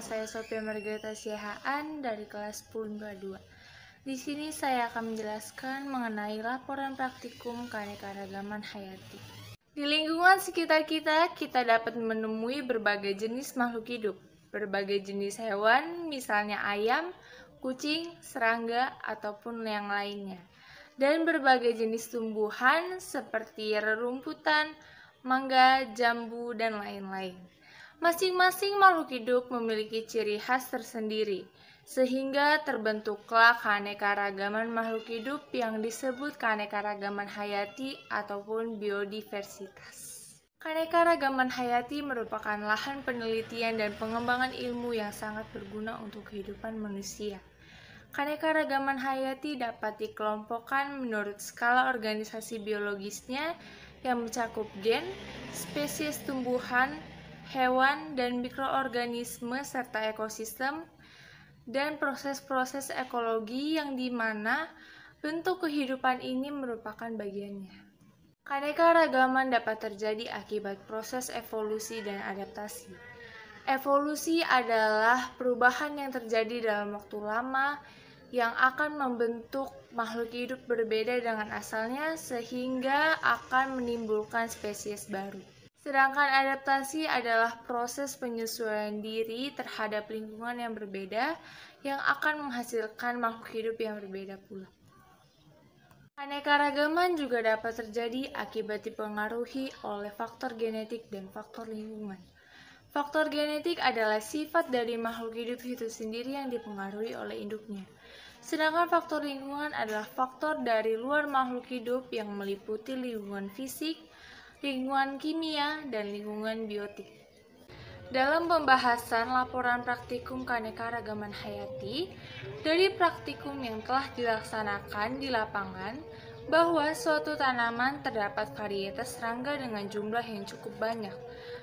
saya Sophia Margareta Siahaan dari kelas 10 Di sini saya akan menjelaskan mengenai laporan praktikum keanekaragaman hayati. Di lingkungan sekitar kita, kita dapat menemui berbagai jenis makhluk hidup, berbagai jenis hewan, misalnya ayam, kucing, serangga, ataupun yang lainnya. Dan berbagai jenis tumbuhan seperti rerumputan, mangga, jambu, dan lain-lain. Masing-masing makhluk hidup memiliki ciri khas tersendiri, sehingga terbentuklah keanekaragaman makhluk hidup yang disebut keanekaragaman hayati ataupun biodiversitas. Keanekaragaman hayati merupakan lahan penelitian dan pengembangan ilmu yang sangat berguna untuk kehidupan manusia. Keanekaragaman hayati dapat dikelompokkan menurut skala organisasi biologisnya yang mencakup gen, spesies tumbuhan, hewan dan mikroorganisme serta ekosistem, dan proses-proses ekologi yang dimana bentuk kehidupan ini merupakan bagiannya. ragaman dapat terjadi akibat proses evolusi dan adaptasi. Evolusi adalah perubahan yang terjadi dalam waktu lama yang akan membentuk makhluk hidup berbeda dengan asalnya sehingga akan menimbulkan spesies baru. Sedangkan adaptasi adalah proses penyesuaian diri terhadap lingkungan yang berbeda yang akan menghasilkan makhluk hidup yang berbeda pula. ragaman juga dapat terjadi akibat dipengaruhi oleh faktor genetik dan faktor lingkungan. Faktor genetik adalah sifat dari makhluk hidup itu sendiri yang dipengaruhi oleh induknya. Sedangkan faktor lingkungan adalah faktor dari luar makhluk hidup yang meliputi lingkungan fisik, lingkungan kimia, dan lingkungan biotik. Dalam pembahasan laporan praktikum keanekaragaman hayati, dari praktikum yang telah dilaksanakan di lapangan, bahwa suatu tanaman terdapat varietas serangga dengan jumlah yang cukup banyak,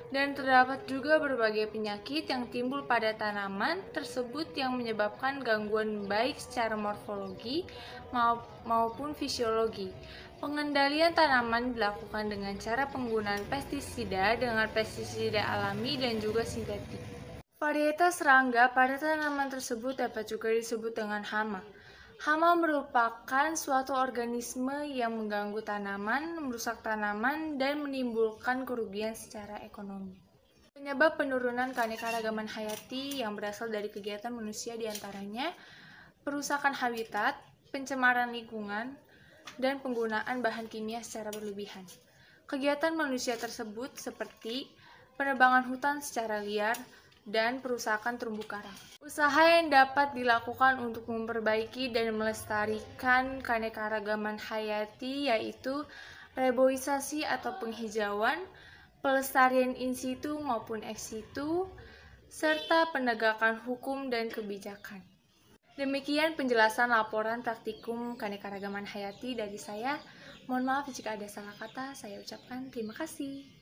dan terdapat juga berbagai penyakit yang timbul pada tanaman tersebut yang menyebabkan gangguan baik secara morfologi maupun fisiologi. Pengendalian tanaman dilakukan dengan cara penggunaan pestisida dengan pestisida alami dan juga sintetik. Varietas serangga pada tanaman tersebut dapat juga disebut dengan hama. Hama merupakan suatu organisme yang mengganggu tanaman, merusak tanaman, dan menimbulkan kerugian secara ekonomi. Penyebab penurunan keanekaragaman hayati yang berasal dari kegiatan manusia diantaranya perusakan habitat, pencemaran lingkungan, dan penggunaan bahan kimia secara berlebihan. Kegiatan manusia tersebut seperti penebangan hutan secara liar, dan perusakan terumbu karang. Usaha yang dapat dilakukan untuk memperbaiki dan melestarikan keanekaragaman hayati yaitu reboisasi atau penghijauan, pelestarian in situ maupun ex situ, serta penegakan hukum dan kebijakan. Demikian penjelasan laporan praktikum keanekaragaman hayati dari saya. Mohon maaf jika ada salah kata, saya ucapkan terima kasih.